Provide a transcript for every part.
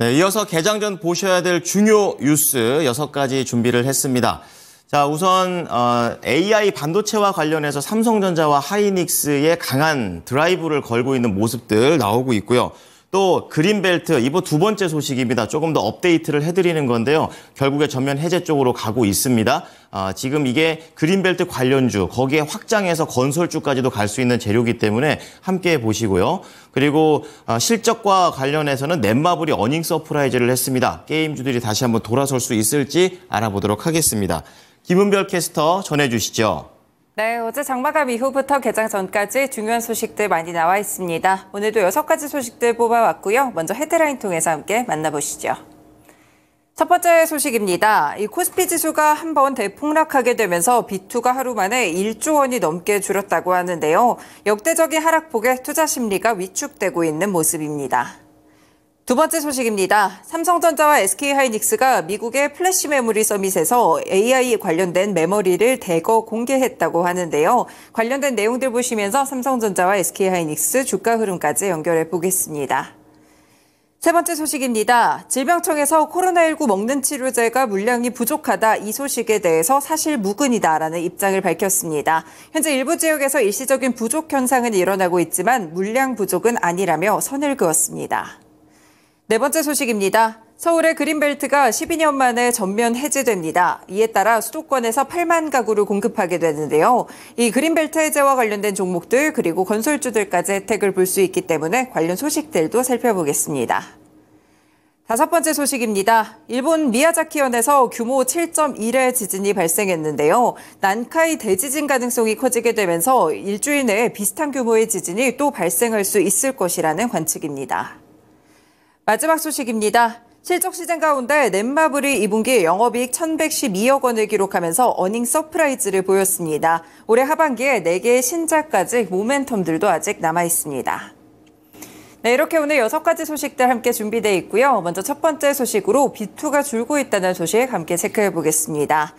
네, 이어서 개장 전 보셔야 될 중요 뉴스 6 가지 준비를 했습니다. 자, 우선 어, AI 반도체와 관련해서 삼성전자와 하이닉스의 강한 드라이브를 걸고 있는 모습들 나오고 있고요. 또 그린벨트 이번 두 번째 소식입니다. 조금 더 업데이트를 해드리는 건데요. 결국에 전면 해제 쪽으로 가고 있습니다. 아, 지금 이게 그린벨트 관련주 거기에 확장해서 건설주까지도 갈 수 있는 재료이기 때문에 함께 보시고요. 그리고 아, 실적과 관련해서는 넷마블이 어닝 서프라이즈를 했습니다. 게임주들이 다시 한번 돌아설 수 있을지 알아보도록 하겠습니다. 김은별 캐스터 전해주시죠. 네, 어제 장마감 이후부터 개장 전까지 중요한 소식들 많이 나와 있습니다. 오늘도 여섯 가지 소식들 뽑아왔고요. 먼저 헤드라인 통해서 함께 만나보시죠. 첫 번째 소식입니다. 이 코스피 지수가 한 번 대폭락하게 되면서 b 투가 하루 만에 1조 원이 넘게 줄었다고 하는데요. 역대적인 하락폭에 투자 심리가 위축되고 있는 모습입니다. 두 번째 소식입니다. 삼성전자와 SK하이닉스가 미국의 플래시 메모리 서밋에서 AI 관련된 메모리를 대거 공개했다고 하는데요. 관련된 내용들 보시면서 삼성전자와 SK하이닉스 주가 흐름까지 연결해 보겠습니다. 세 번째 소식입니다. 질병청에서 코로나19 먹는 치료제가 물량이 부족하다 이 소식에 대해서 사실 무근이다라는 입장을 밝혔습니다. 현재 일부 지역에서 일시적인 부족 현상은 일어나고 있지만 물량 부족은 아니라며 선을 그었습니다. 네 번째 소식입니다. 서울의 그린벨트가 12년 만에 전면 해제됩니다. 이에 따라 수도권에서 8만 가구를 공급하게 되는데요. 이 그린벨트 해제와 관련된 종목들 그리고 건설주들까지 혜택을 볼 수 있기 때문에 관련 소식들도 살펴보겠습니다. 다섯 번째 소식입니다. 일본 미야자키현에서 규모 7.1의 지진이 발생했는데요. 난카이 대지진 가능성이 커지게 되면서 일주일 내에 비슷한 규모의 지진이 또 발생할 수 있을 것이라는 관측입니다. 마지막 소식입니다. 실적 시장 가운데 넷마블이 2분기 영업이익 1,112억 원을 기록하면서 어닝 서프라이즈를 보였습니다. 올해 하반기에 4개의 신작까지 모멘텀들도 아직 남아 있습니다. 네, 이렇게 오늘 6가지 소식들 함께 준비되어 있고요. 먼저 첫 번째 소식으로 비투가 줄고 있다는 소식 함께 체크해 보겠습니다.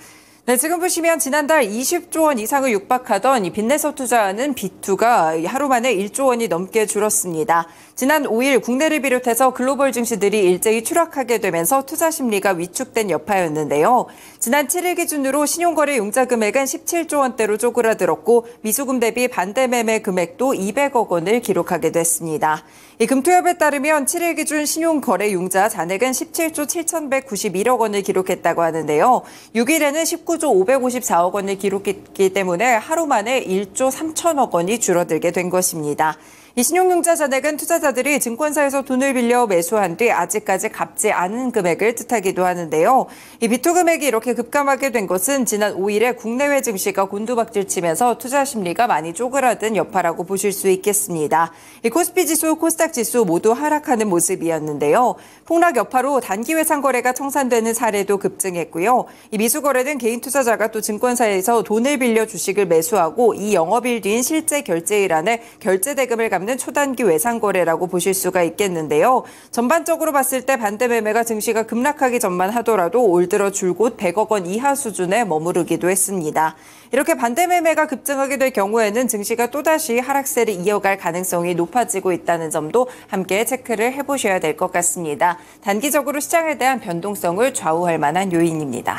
네, 지금 보시면 지난달 20조 원 이상을 육박하던 빚내서 투자하는 빚투가 하루 만에 1조 원이 넘게 줄었습니다. 지난 5일 국내를 비롯해서 글로벌 증시들이 일제히 추락하게 되면서 투자 심리가 위축된 여파였는데요. 지난 7일 기준으로 신용거래 용자 금액은 17조 원대로 쪼그라들었고 미수금 대비 반대 매매 금액도 200억 원을 기록하게 됐습니다. 이 금토협에 따르면 7일 기준 신용거래융자 잔액은 17조 7,191억 원을 기록했다고 하는데요. 6일에는 19조 554억 원을 기록했기 때문에 하루 만에 1조 3천억 원이 줄어들게 된 것입니다. 이 신용융자잔액은 투자자들이 증권사에서 돈을 빌려 매수한 뒤 아직까지 갚지 않은 금액을 뜻하기도 하는데요. 이 비토 금액이 이렇게 급감하게 된 것은 지난 5일에 국내외 증시가 곤두박질치면서 투자 심리가 많이 쪼그라든 여파라고 보실 수 있겠습니다. 이 코스피 지수, 코스닥 지수 모두 하락하는 모습이었는데요. 폭락 여파로 단기 외상 거래가 청산되는 사례도 급증했고요. 이 미수 거래는 개인 투자자가 또 증권사에서 돈을 빌려 주식을 매수하고 이 영업일 뒤인 실제 결제일 안에 결제 대금을 갚는 없는 초단기 외상 거래라고 보실 수가 있겠는데요. 전반적으로 봤을 때 반대 매매가 증시가 급락하기 전만 하더라도 올 들어 줄곧 100억 원 이하 수준에 머무르기도 했습니다. 이렇게 반대 매매가 급증하게 될 경우에는 증시가 또다시 하락세를 이어갈 가능성이 높아지고 있다는 점도 함께 체크를 해보셔야 될 것 같습니다. 단기적으로 시장에 대한 변동성을 좌우할 만한 요인입니다.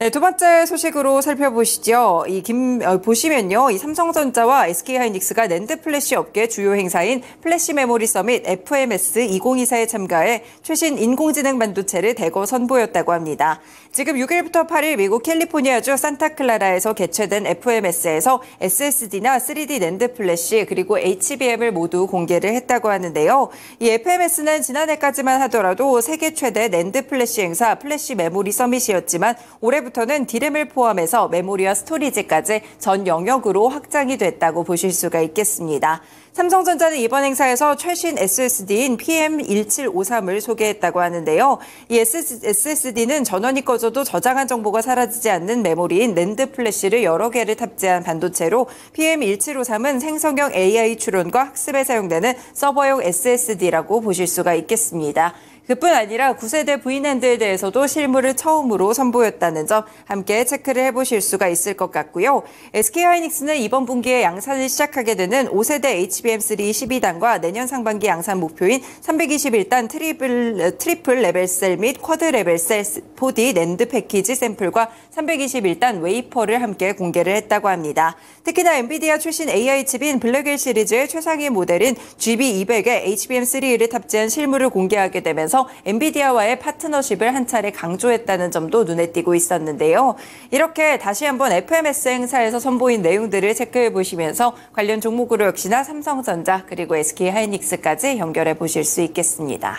네, 두 번째 소식으로 살펴보시죠. 이 김, 어, 보시면요. 이 삼성전자와 SK하이닉스가 낸드 플래시 업계 주요 행사인 플래시 메모리 서밋 FMS 2024에 참가해 최신 인공지능 반도체를 대거 선보였다고 합니다. 지금 6일부터 8일 미국 캘리포니아주 산타클라라에서 개최된 FMS에서 SSD나 3D 랜드 플래시 그리고 HBM을 모두 공개를 했다고 하는데요. 이 FMS는 지난해까지만 하더라도 세계 최대 랜드 플래시 행사 플래시 메모리 서밋이었지만 올해부터는 디램을 포함해서 메모리와 스토리지까지 전 영역으로 확장이 됐다고 보실 수가 있겠습니다. 삼성전자는 이번 행사에서 최신 SSD인 PM1753을 소개했다고 하는데요. 이 SSD는 전원이 꺼져도 저장한 정보가 사라지지 않는 메모리인 랜드 플래시를 여러 개를 탑재한 반도체로 PM1753은 생성형 AI 추론과 학습에 사용되는 서버용 SSD라고 보실 수가 있겠습니다. 그뿐 아니라 9세대 V랜드에 대해서도 실물을 처음으로 선보였다는 점 함께 체크를 해보실 수가 있을 것 같고요. SK하이닉스는 이번 분기에 양산을 시작하게 되는 5세대 HBM3 12단과 내년 상반기 양산 목표인 321단 트리플, 트리플 레벨셀 및 쿼드 레벨셀 4D 랜드 패키지 샘플과 321단 웨이퍼를 함께 공개를 했다고 합니다. 특히나 엔비디아 출신 AI 칩인 블랙일 시리즈의 최상위 모델인 GB200에 HBM3를 탑재한 실물을 공개하게 되면서 나면서 엔비디아와의 파트너십을 한 차례 강조했다는 점도 눈에 띄고 있었는데요. 이렇게 다시 한번 FMS 행사에서 선보인 내용들을 체크해 보시면서 관련 종목으로 역시나 삼성전자 그리고 SK 하이닉스까지 연결해 보실 수 있겠습니다.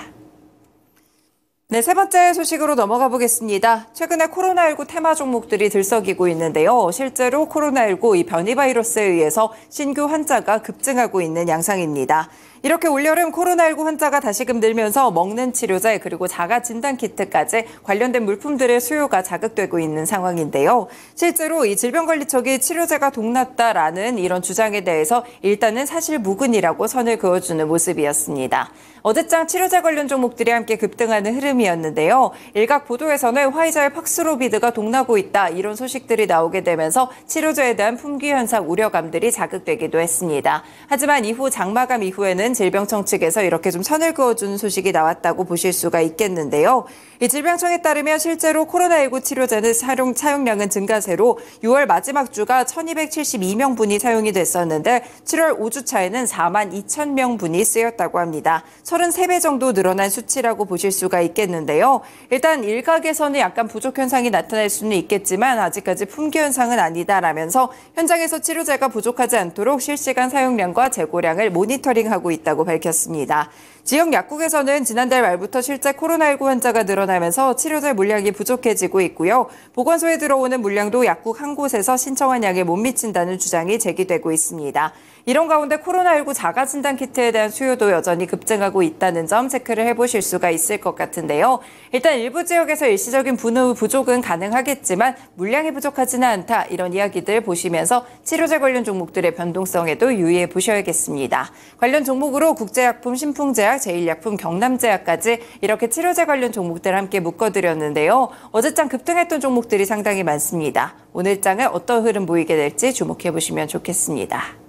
네, 세 번째 소식으로 넘어가 보겠습니다. 최근에 코로나19 테마 종목들이 들썩이고 있는데요. 실제로 코로나19 이 변이 바이러스에 의해서 신규 환자가 급증하고 있는 양상입니다. 이렇게 올여름 코로나19 환자가 다시금 늘면서 먹는 치료제 그리고 자가 진단 키트까지 관련된 물품들의 수요가 자극되고 있는 상황인데요. 실제로 이 질병관리청이 치료제가 동났다라는 이런 주장에 대해서 일단은 사실 무근이라고 선을 그어주는 모습이었습니다. 어제장 치료제 관련 종목들이 함께 급등하는 흐름이었는데요. 일각 보도에서는 화이자의 팍스로비드가 동나고 있다 이런 소식들이 나오게 되면서 치료제에 대한 품귀 현상 우려감들이 자극되기도 했습니다. 하지만 이후 장마감 이후에는 질병청 측에서 이렇게 좀 선을 그어준 소식이 나왔다고 보실 수가 있겠는데요. 이 질병청에 따르면 실제로 코로나19 치료제는 사용 차용량은 증가세로 6월 마지막 주가 1,272명분이 사용이 됐었는데 7월 5주차에는 4만 2천 명분이 쓰였다고 합니다. 33배 정도 늘어난 수치라고 보실 수가 있겠는데요. 일단 일각에서는 약간 부족 현상이 나타날 수는 있겠지만 아직까지 품귀 현상은 아니다라면서 현장에서 치료제가 부족하지 않도록 실시간 사용량과 재고량을 모니터링하고 있다. 있다고 밝혔습니다. 지역 약국에서는 지난달 말부터 실제 코로나19 환자가 늘어나면서 치료제 물량이 부족해지고 있고요. 보건소에 들어오는 물량도 약국 한 곳에서 신청한 양에 못 미친다는 주장이 제기되고 있습니다. 이런 가운데 코로나19 자가 진단 키트에 대한 수요도 여전히 급증하고 있다는 점 체크를 해보실 수가 있을 것 같은데요. 일단 일부 지역에서 일시적인 분후 부족은 가능하겠지만 물량이 부족하지는 않다 이런 이야기들 보시면서 치료제 관련 종목들의 변동성에도 유의해 보셔야겠습니다. 관련 종목으로 국제약품 신풍제약 제약, 일약품 경남제약까지 이렇게 치료제 관련 종목들 함께 묶어드렸는데요. 어제장 급등했던 종목들이 상당히 많습니다. 오늘장에 어떤 흐름 보이게 될지 주목해 보시면 좋겠습니다.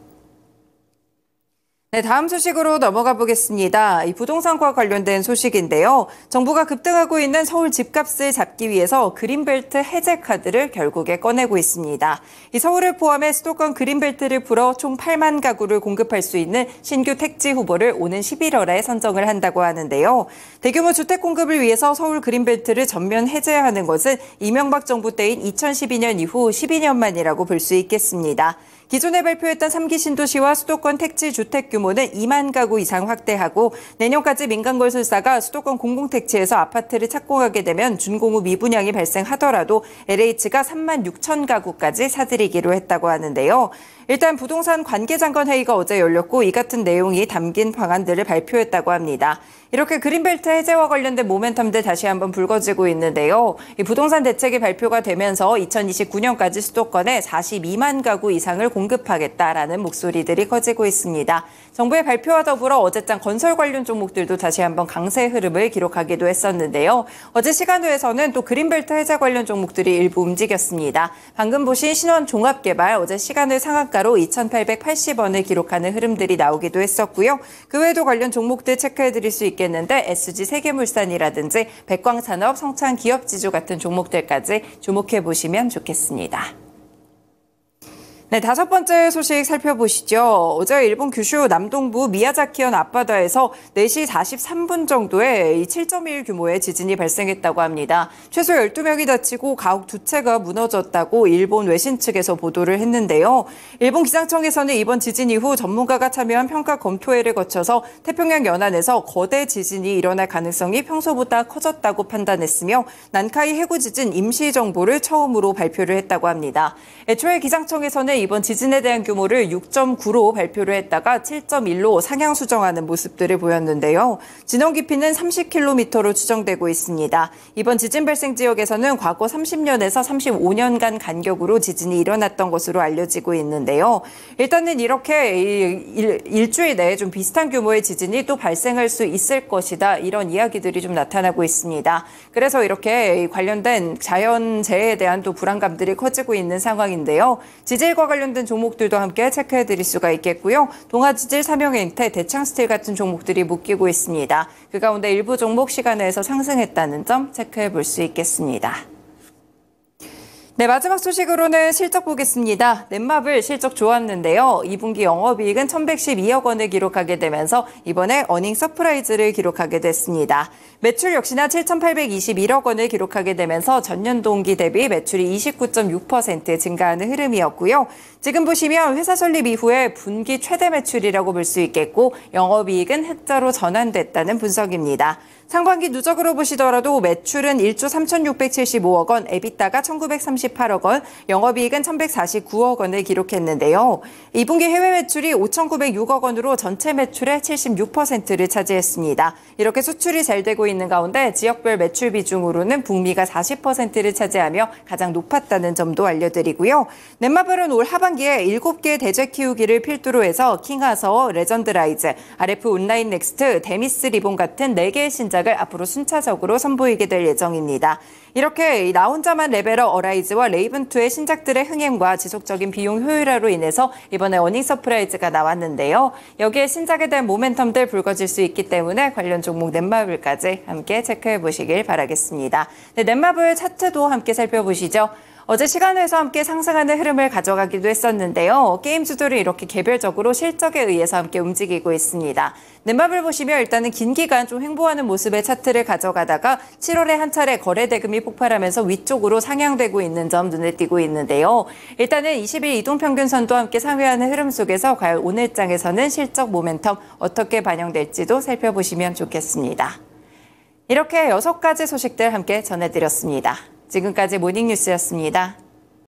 네, 다음 소식으로 넘어가 보겠습니다. 이 부동산과 관련된 소식인데요. 정부가 급등하고 있는 서울 집값을 잡기 위해서 그린벨트 해제 카드를 결국에 꺼내고 있습니다. 이 서울을 포함해 수도권 그린벨트를 풀어 총 8만 가구를 공급할 수 있는 신규 택지 후보를 오는 11월에 선정을 한다고 하는데요. 대규모 주택 공급을 위해서 서울 그린벨트를 전면 해제하는 것은 이명박 정부 때인 2012년 이후 12년 만이라고 볼 수 있겠습니다. 기존에 발표했던 3기 신도시와 수도권 택지 주택 규모는 2만 가구 이상 확대하고 내년까지 민간 건설사가 수도권 공공택지에서 아파트를 착공하게 되면 준공후 미분양이 발생하더라도 LH가 3만 6천 가구까지 사들이기로 했다고 하는데요. 일단 부동산 관계장관 회의가 어제 열렸고 이 같은 내용이 담긴 방안들을 발표했다고 합니다. 이렇게 그린벨트 해제와 관련된 모멘텀들 다시 한번 불거지고 있는데요. 이 부동산 대책이 발표가 되면서 2029년까지 수도권에 42만 가구 이상을 공급하겠다라는 목소리들이 커지고 있습니다. 정부의 발표와 더불어 어제장 건설 관련 종목들도 다시 한번 강세 흐름을 기록하기도 했었는데요. 어제 시간 후에서는 또 그린벨트 해자 관련 종목들이 일부 움직였습니다. 방금 보신 신원 종합개발 어제 시간을 상한가로 2,880원을 기록하는 흐름들이 나오기도 했었고요. 그 외에도 관련 종목들 체크해드릴 수 있겠는데 SG 세계물산이라든지 백광산업, 성창기업지주 같은 종목들까지 주목해보시면 좋겠습니다. 네, 다섯 번째 소식 살펴보시죠. 어제 일본 규슈 남동부 미야자키현 앞바다에서 4시 43분 정도에 7.1 규모의 지진이 발생했다고 합니다. 최소 12명이 다치고 가옥 두 채가 무너졌다고 일본 외신 측에서 보도를 했는데요. 일본 기상청에서는 이번 지진 이후 전문가가 참여한 평가 검토회를 거쳐서 태평양 연안에서 거대 지진이 일어날 가능성이 평소보다 커졌다고 판단했으며 난카이 해구 지진 임시 정보를 처음으로 발표를 했다고 합니다. 애초에 기상청에서는 정부는 이번 지진에 대한 규모를 6.9로 발표를 했다가 7.1로 상향 수정하는 모습들을 보였는데요. 진원 깊이는 30km로 추정되고 있습니다. 이번 지진 발생 지역에서는 과거 30년에서 35년간 간격으로 지진이 일어났던 것으로 알려지고 있는데요. 일단은 이렇게 일, 주일 내에 좀 비슷한 규모의 지진이 또 발생할 수 있을 것이다. 이런 이야기들이 좀 나타나고 있습니다. 그래서 이렇게 관련된 자연재해에 대한 또 불안감들이 커지고 있는 상황인데요. 지질과 관련된 종목들도 함께 체크해 드릴 수가 있겠고요. 동아지질, 삼형인태, 대창스틸 같은 종목들이 묶이고 있습니다. 그 가운데 일부 종목 시간에서 상승했다는 점 체크해 볼 수 있겠습니다. 네, 마지막 소식으로는 실적 보겠습니다. 넷마블 실적 좋았는데요. 2분기 영업이익은 1112억 원을 기록하게 되면서 이번에 어닝 서프라이즈를 기록하게 됐습니다. 매출 역시나 7821억 원을 기록하게 되면서 전년 동기 대비 매출이 29.6% 증가하는 흐름이었고요. 지금 보시면 회사 설립 이후에 분기 최대 매출이라고 볼 수 있겠고 영업이익은 흑자로 전환됐다는 분석입니다. 상반기 누적으로 보시더라도 매출은 1조 3,675억 원, 에비타가 1,938억 원, 영업이익은 1,149억 원을 기록했는데요. 2분기 해외 매출이 5,906억 원으로 전체 매출의 76%를 차지했습니다. 이렇게 수출이 잘 되고 있는 가운데 지역별 매출 비중으로는 북미가 40%를 차지하며 가장 높았다는 점도 알려드리고요. 넷마블은 올 하반기에 7개의 대제 키우기를 필두로 해서 킹하서, 레전드라이즈, RF 온라인 넥스트, 데미스 리본 같은 4개의 신작 전작을 앞으로 순차적으로 선보이게 될 예정입니다. 이렇게 나 혼자만 레벨업 어라이즈와 레이븐2의 신작들의 흥행과 지속적인 비용 효율화로 인해서 이번에 어닝 서프라이즈가 나왔는데요. 여기에 신작에 대한 모멘텀들 불거질 수 있기 때문에 관련 종목 넷마블까지 함께 체크해 보시길 바라겠습니다. 네, 넷마블 차트도 함께 살펴보시죠. 어제 시간 회에서 함께 상승하는 흐름을 가져가기도 했었는데요. 게임 주들를 이렇게 개별적으로 실적에 의해서 함께 움직이고 있습니다. 넷마블 보시면 일단은 긴 기간 좀 횡보하는 모습의 차트를 가져가다가 7월에 한 차례 거래 대금이 폭발하면서 위쪽으로 상향되고 있는 점 눈에 띄고 있는데요. 일단은 20일 이동평균선도 함께 상회하는 흐름 속에서 과연 오늘 장에서는 실적 모멘텀 어떻게 반영될지도 살펴보시면 좋겠습니다. 이렇게 여섯 가지 소식들 함께 전해드렸습니다. 지금까지 모닝뉴스였습니다.